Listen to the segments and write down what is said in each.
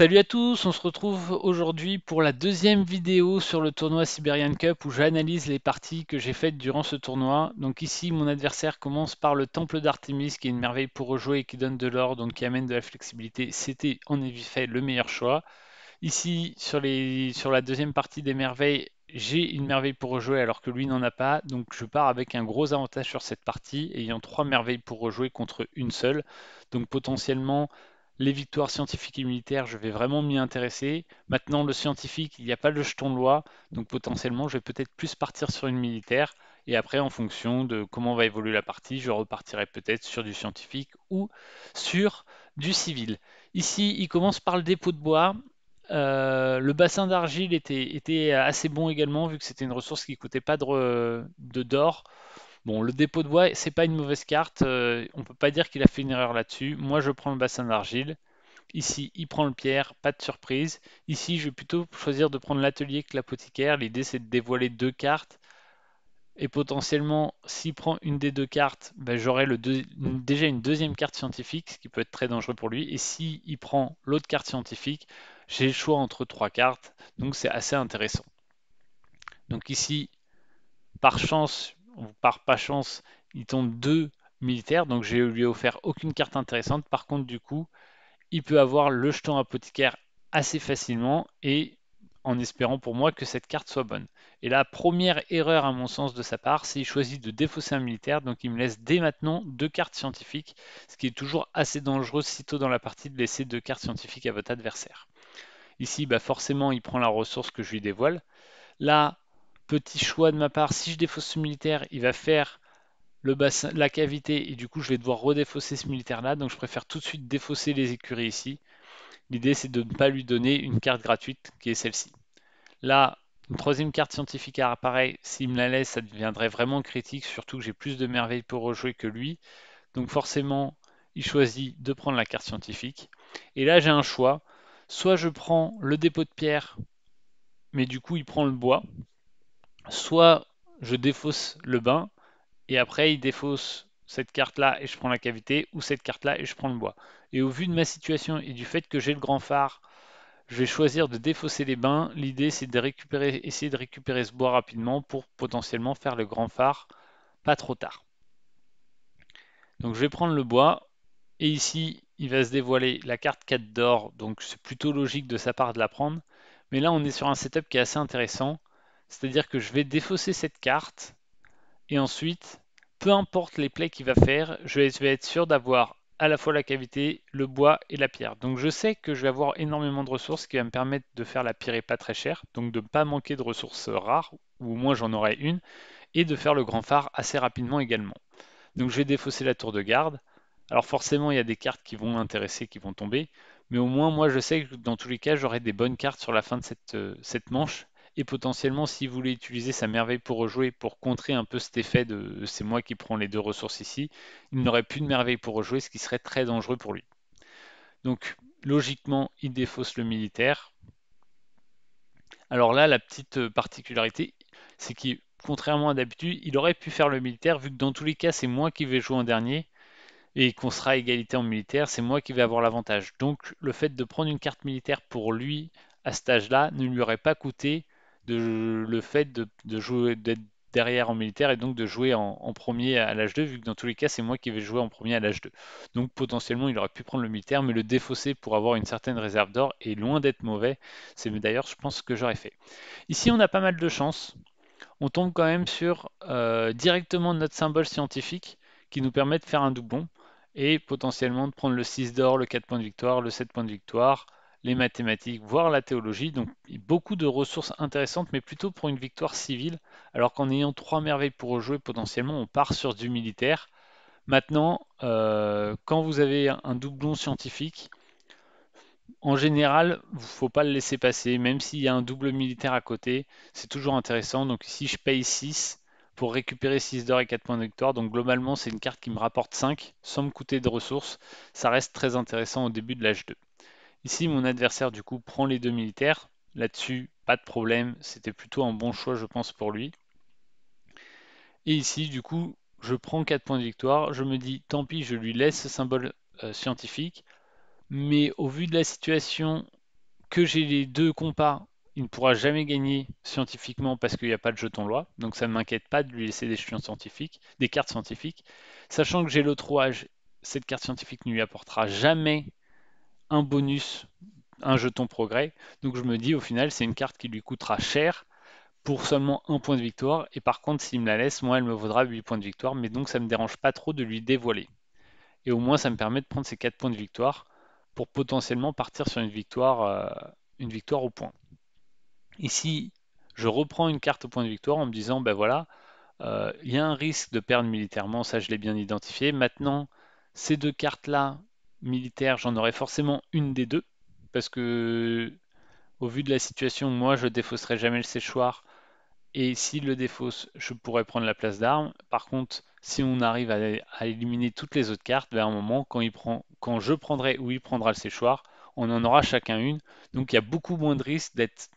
Salut à tous, on se retrouve aujourd'hui pour la deuxième vidéo sur le tournoi Siberian Cup où j'analyse les parties que j'ai faites durant ce tournoi. Donc ici mon adversaire commence par le Temple d'Artemis qui est une merveille pour rejouer et qui donne de l'or donc qui amène de la flexibilité. C'était en effet le meilleur choix. Ici sur, sur la deuxième partie des merveilles j'ai une merveille pour rejouer alors que lui n'en a pas, donc je pars avec un gros avantage sur cette partie, ayant trois merveilles pour rejouer contre une seule. Donc potentiellement les victoires scientifiques et militaires, je vais vraiment m'y intéresser. Maintenant, le scientifique, il n'y a pas le jeton de loi, donc potentiellement, je vais peut-être plus partir sur une militaire. Et après, en fonction de comment va évoluer la partie, je repartirai peut-être sur du scientifique ou sur du civil. Ici, il commence par le dépôt de bois. Euh, le bassin d'argile était, assez bon également, vu que c'était une ressource qui ne coûtait pas de d'or. Bon, le dépôt de bois, c'est pas une mauvaise carte. On euh, on peut pas dire qu'il a fait une erreur là-dessus. Moi, je prends le bassin d'argile. Ici, il prend le pierre, pas de surprise. Ici, je vais plutôt choisir de prendre l'atelier que l'apothicaire. L'idée, c'est de dévoiler deux cartes. Et potentiellement, s'il prend une des deux cartes, ben, j'aurai déjà une deuxième carte scientifique, ce qui peut être très dangereux pour lui. Et s'il prend l'autre carte scientifique, j'ai le choix entre trois cartes. Donc, c'est assez intéressant. Donc ici, par chance, par pas chance, il tombe deux militaires, donc je lui ai offert aucune carte intéressante. Par contre, du coup, il peut avoir le jeton apothicaire assez facilement et en espérant pour moi que cette carte soit bonne. Et la première erreur à mon sens de sa part, c'est qu'il choisit de défausser un militaire, donc il me laisse dès maintenant deux cartes scientifiques, ce qui est toujours assez dangereux sitôt dans la partie de laisser deux cartes scientifiques à votre adversaire. Ici, bah forcément, il prend la ressource que je lui dévoile. Là, Petit choix de ma part, si je défausse ce militaire, il va faire le bassin, la cavité, et du coup je vais devoir redéfausser ce militaire-là, donc je préfère tout de suite défausser les écuries ici. L'idée c'est de ne pas lui donner une carte gratuite qui est celle-ci. Là, une troisième carte scientifique à apparaît, s'il me la laisse, ça deviendrait vraiment critique, surtout que j'ai plus de merveilles pour rejouer que lui. Donc forcément, il choisit de prendre la carte scientifique. Et là, j'ai un choix. Soit je prends le dépôt de pierre, mais du coup, il prend le bois, soit je défausse le bain, et après il défausse cette carte-là et je prends la cavité, ou cette carte-là et je prends le bois. Et au vu de ma situation et du fait que j'ai le grand phare, je vais choisir de défausser les bains. L'idée, c'est de récupérer, essayer de récupérer ce bois rapidement pour potentiellement faire le grand phare pas trop tard. Donc je vais prendre le bois, et ici, il va se dévoiler la carte 4 d'or, donc c'est plutôt logique de sa part de la prendre. Mais là, on est sur un setup qui est assez intéressant. C'est-à-dire que je vais défausser cette carte et ensuite, peu importe les plaies qu'il va faire, je vais être sûr d'avoir à la fois la cavité, le bois et la pierre. Donc je sais que je vais avoir énormément de ressources qui va me permettre de faire la pierre pas très cher, donc de ne pas manquer de ressources rares, ou au moins j'en aurai une, et de faire le grand phare assez rapidement également. Donc je vais défausser la tour de garde. Alors forcément il y a des cartes qui vont m'intéresser, qui vont tomber, mais au moins moi je sais que dans tous les cas j'aurai des bonnes cartes sur la fin de cette, euh, cette manche et potentiellement, s'il voulait utiliser sa merveille pour rejouer, pour contrer un peu cet effet de c'est moi qui prends les deux ressources ici, il n'aurait plus de merveille pour rejouer, ce qui serait très dangereux pour lui. Donc logiquement, il défausse le militaire. Alors là, la petite euh, particularité, c'est qu'il, contrairement à d'habitude, il aurait pu faire le militaire, vu que dans tous les cas, c'est moi qui vais jouer en dernier, et qu'on sera égalité en militaire, c'est moi qui vais avoir l'avantage. Donc le fait de prendre une carte militaire pour lui à ce âge-là ne lui aurait pas coûté de le fait de, jouer d'être derrière en militaire et donc de jouer en, premier à l'âge 2, vu que dans tous les cas, c'est moi qui vais jouer en premier à l'âge 2. Donc potentiellement, il aurait pu prendre le militaire, mais le défausser pour avoir une certaine réserve d'or est loin d'être mauvais. C'est d'ailleurs, je pense, que j'aurais fait. Ici, on a pas mal de chance. On tombe quand même sur euh, directement notre symbole scientifique qui nous permet de faire un doublon et potentiellement de prendre le 6 d'or, le 4 points de victoire, le 7 points de victoire, les mathématiques, voire la théologie. Donc beaucoup de ressources intéressantes, mais plutôt pour une victoire civile, alors qu'en ayant trois merveilles pour rejouer, potentiellement on part sur du militaire. Maintenant, euh, quand vous avez un doublon scientifique, en général, il ne faut pas le laisser passer, même s'il y a un double militaire à côté, c'est toujours intéressant. Donc ici, je paye 6 pour récupérer 6 d'or et 4 points de victoire. Donc globalement, c'est une carte qui me rapporte 5 sans me coûter de ressources. Ça reste très intéressant au début de l'âge 2. Ici, mon adversaire, du coup, prend les deux militaires. Là-dessus, pas de problème. C'était plutôt un bon choix, je pense, pour lui. Et ici, du coup, je prends 4 points de victoire. Je me dis, tant pis, je lui laisse ce symbole euh, scientifique. Mais au vu de la situation que j'ai les deux compas, il ne pourra jamais gagner scientifiquement parce qu'il n'y a pas de jeton loi. Donc ça ne m'inquiète pas de lui laisser des scientifiques, des cartes scientifiques. Sachant que j'ai l'autre rouage, cette carte scientifique ne lui apportera jamais un bonus, un jeton progrès. Donc je me dis au final c'est une carte qui lui coûtera cher pour seulement un point de victoire. Et par contre s'il me la laisse, moi elle me vaudra 8 points de victoire. Mais donc ça ne me dérange pas trop de lui dévoiler. Et au moins ça me permet de prendre ces 4 points de victoire pour potentiellement partir sur une victoire, euh, une victoire au point. Ici, je reprends une carte au point de victoire en me disant, ben voilà, euh, il y a un risque de perdre militairement, ça je l'ai bien identifié. Maintenant, ces deux cartes-là, militaire, j'en aurais forcément une des deux, parce que au vu de la situation, moi je défausserai jamais le séchoir, et s'il le défausse, je pourrais prendre la place d'armes. Par contre, si on arrive à, éliminer toutes les autres cartes, vers ben, à un moment, quand, il prend, quand je prendrai ou il prendra le séchoir, on en aura chacun une. Donc il y a beaucoup moins de risques d'être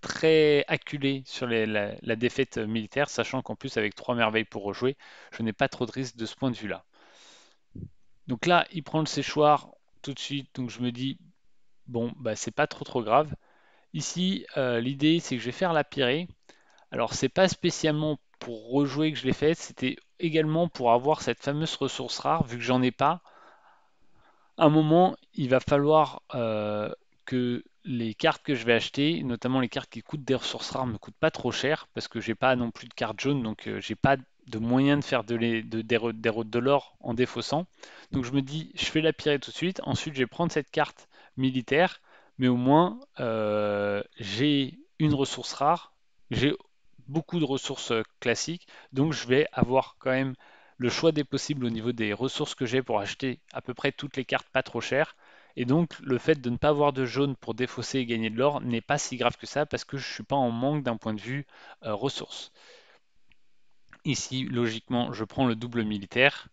très acculé sur la, la, défaite militaire, sachant qu'en plus avec trois merveilles pour rejouer, je n'ai pas trop de risques de ce point de vue-là. Donc là, il prend le séchoir tout de suite. Donc je me dis, bon, bah, c'est pas trop trop grave. Ici, euh, l'idée, c'est que je vais faire la pirée. Alors, c'est pas spécialement pour rejouer que je l'ai faite, c'était également pour avoir cette fameuse ressource rare, vu que j'en ai pas. À un moment, il va falloir euh, que les cartes que je vais acheter, notamment les cartes qui coûtent des ressources rares, me coûtent pas trop cher, parce que j'ai pas non plus de cartes jaunes, donc euh, j'ai pas de moyens de faire de des, routes, de l'or en défaussant. Donc je me dis, je fais la pirée tout de suite, ensuite je vais prendre cette carte militaire, mais au moins euh, j'ai une ressource rare, j'ai beaucoup de ressources euh, classiques, donc je vais avoir quand même le choix des possibles au niveau des ressources que j'ai pour acheter à peu près toutes les cartes pas trop chères. Et donc le fait de ne pas avoir de jaune pour défausser et gagner de l'or n'est pas si grave que ça parce que je ne suis pas en manque d'un point de vue euh, ressources. Ici, logiquement, je prends le double militaire.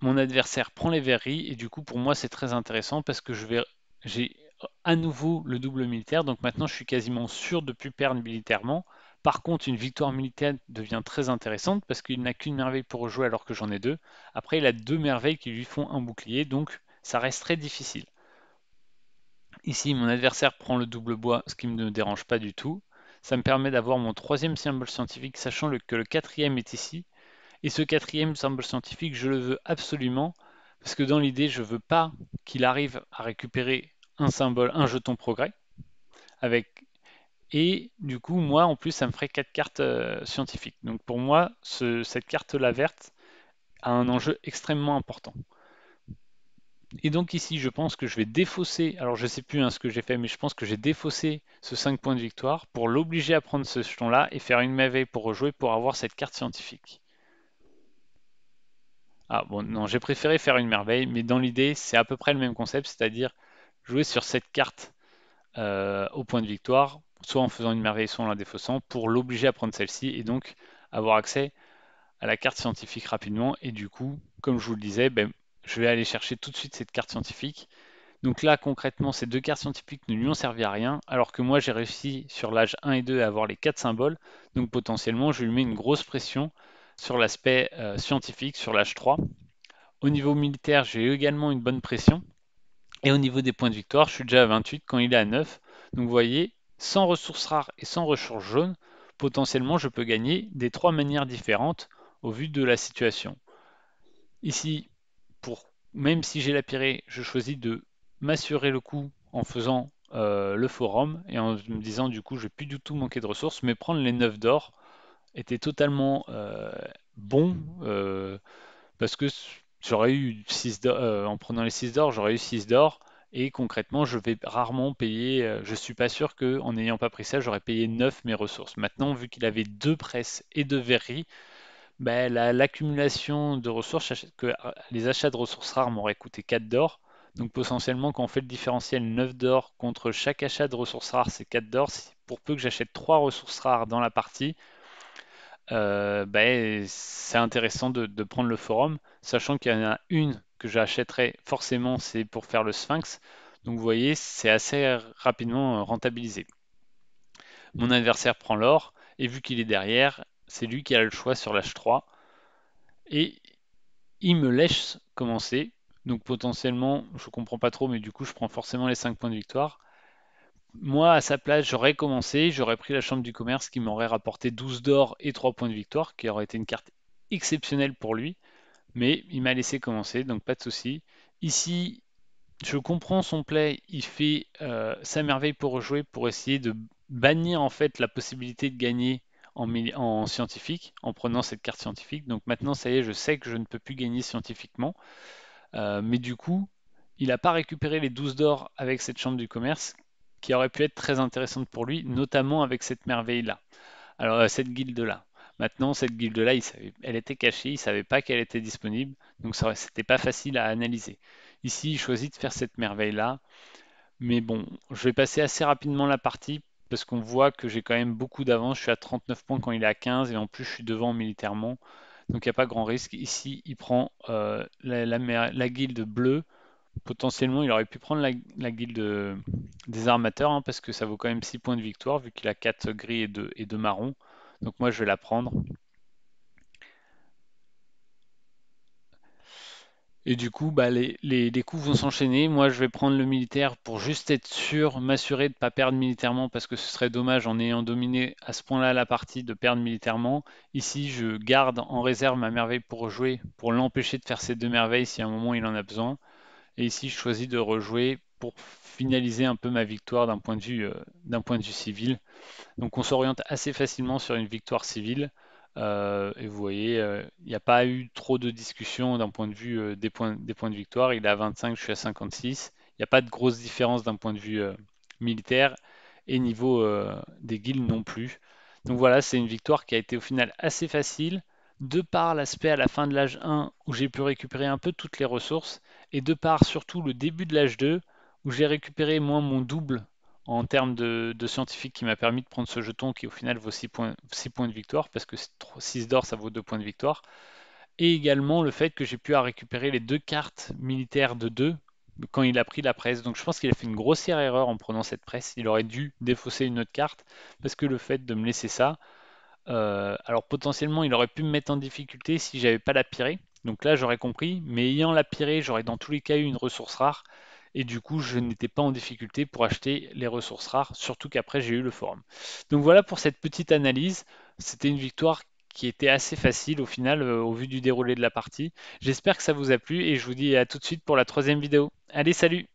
Mon adversaire prend les verreries et du coup, pour moi, c'est très intéressant parce que je vais, j'ai à nouveau le double militaire. Donc maintenant, je suis quasiment sûr de plus perdre militairement. Par contre, une victoire militaire devient très intéressante parce qu'il n'a qu'une merveille pour jouer alors que j'en ai deux. Après, il a deux merveilles qui lui font un bouclier, donc ça reste très difficile. Ici, mon adversaire prend le double bois, ce qui ne me dérange pas du tout. Ça me permet d'avoir mon troisième symbole scientifique, sachant que le quatrième est ici. Et ce quatrième symbole scientifique, je le veux absolument, parce que dans l'idée, je veux pas qu'il arrive à récupérer un symbole, un jeton progrès, avec et du coup, moi, en plus, ça me ferait quatre cartes euh, scientifiques. Donc pour moi, cette carte-là verte a un enjeu extrêmement important et donc ici, je pense que je vais défausser, alors je sais plus hein, ce que j'ai fait, mais je pense que j'ai défaussé ce 5 points de victoire pour l'obliger à prendre ce jeton-là et faire une merveille pour rejouer pour avoir cette carte scientifique. Ah bon, non, j'ai préféré faire une merveille, mais dans l'idée, c'est à peu près le même concept, c'est-à-dire jouer sur cette carte euh, au point de victoire, soit en faisant une merveille, soit en la défaussant, pour l'obliger à prendre celle-ci et donc avoir accès à la carte scientifique rapidement. Et du coup, comme je vous le disais, ben, je vais aller chercher tout de suite cette carte scientifique. Donc là, concrètement, ces deux cartes scientifiques ne lui ont servi à rien, alors que moi, j'ai réussi sur l'âge 1 et 2 à avoir les quatre symboles. Donc potentiellement, je lui mets une grosse pression sur l'aspect euh, scientifique, sur l'âge 3. Au niveau militaire, j'ai également une bonne pression. Et au niveau des points de victoire, je suis déjà à 28 quand il est à 9. Donc vous voyez, sans ressources rares et sans ressources jaunes, potentiellement, je peux gagner des trois manières différentes au vu de la situation. Ici, même si j'ai la pirée, je choisis de m'assurer le coup en faisant euh, le forum et en me disant du coup je vais plus du tout manquer de ressources, mais prendre les 9 d'or était totalement euh, bon euh, parce que j'aurais eu 6 en prenant les 6 d'or, j'aurais eu 6 d'or et concrètement je vais rarement payer, je suis pas sûr que en n'ayant pas pris ça j'aurais payé 9 mes ressources. Maintenant vu qu'il avait deux presses et deux verreries, bah, l'accumulation de ressources, que euh, les achats de ressources rares m'auraient coûté 4 d'or. Donc potentiellement, quand on fait le différentiel 9 d'or contre chaque achat de ressources rares, c'est 4 d'or. Pour peu que j'achète 3 ressources rares dans la partie, euh, bah, c'est intéressant de, de, prendre le forum, sachant qu'il y en a une que j'achèterai forcément, c'est pour faire le sphinx. Donc vous voyez, c'est assez rapidement euh, rentabilisé. Mon adversaire prend l'or, et vu qu'il est derrière, c'est lui qui a le choix sur l'H3. Et il me laisse commencer. Donc potentiellement, je comprends pas trop, mais du coup, je prends forcément les 5 points de victoire. Moi, à sa place, j'aurais commencé, j'aurais pris la chambre du commerce qui m'aurait rapporté 12 d'or et 3 points de victoire, qui aurait été une carte exceptionnelle pour lui. Mais il m'a laissé commencer, donc pas de souci. Ici, je comprends son play, il fait euh, sa merveille pour rejouer, pour essayer de bannir en fait la possibilité de gagner en, scientifique en prenant cette carte scientifique. Donc maintenant, ça y est, je sais que je ne peux plus gagner scientifiquement. Euh, mais du coup, il n'a pas récupéré les 12 d'or avec cette chambre du commerce qui aurait pu être très intéressante pour lui, notamment avec cette merveille-là. Alors, euh, cette guilde-là. Maintenant, cette guilde-là, elle était cachée, il savait pas qu'elle était disponible, donc ça c'était pas facile à analyser. Ici, il choisit de faire cette merveille-là. Mais bon, je vais passer assez rapidement la partie parce qu'on voit que j'ai quand même beaucoup d'avance. Je suis à 39 points quand il est à 15 et en plus je suis devant militairement. Donc il n'y a pas grand risque. Ici, il prend euh, la, guilde bleue. Potentiellement, il aurait pu prendre la, guilde euh, des armateurs hein, parce que ça vaut quand même 6 points de victoire vu qu'il a 4 gris et 2, et 2 marrons. Donc moi, je vais la prendre. Et du coup, bah, les, coups vont s'enchaîner. Moi, je vais prendre le militaire pour juste être sûr, m'assurer de ne pas perdre militairement, parce que ce serait dommage en ayant dominé à ce point-là la partie de perdre militairement. Ici, je garde en réserve ma merveille pour jouer, pour l'empêcher de faire ses deux merveilles si à un moment il en a besoin. Et ici, je choisis de rejouer pour finaliser un peu ma victoire d'un point, euh, point de vue civil. Donc on s'oriente assez facilement sur une victoire civile. Euh, et vous voyez, euh, il n'y a pas eu trop de discussion d'un point de vue euh, des, points, de victoire. Il est à 25, je suis à 56. Il n'y a pas de grosse différence d'un point de vue militaire et niveau des guilds non plus. Donc voilà, c'est une victoire qui a été au final assez facile, de par l'aspect à la fin de l'âge 1 où j'ai pu récupérer un peu toutes les ressources, et de par surtout le début de l'âge 2 où j'ai récupéré moins mon double en termes de, scientifique qui m'a permis de prendre ce jeton qui au final vaut 6 points, de victoire, parce que 6 d'or ça vaut 2 points de victoire. Et également le fait que j'ai pu récupérer les deux cartes militaires de 2 quand il a pris la presse. Donc je pense qu'il a fait une grossière erreur en prenant cette presse. Il aurait dû défausser une autre carte, parce que le fait de me laisser ça, euh, alors potentiellement il aurait pu me mettre en difficulté si j'avais pas la pirée. Donc là j'aurais compris, mais ayant la pirée, j'aurais dans tous les cas eu une ressource rare et du coup je n'étais pas en difficulté pour acheter les ressources rares, surtout qu'après j'ai eu le forum. Donc voilà pour cette petite analyse, c'était une victoire qui était assez facile au final euh, au vu du déroulé de la partie. J'espère que ça vous a plu et je vous dis à tout de suite pour la troisième vidéo. Allez salut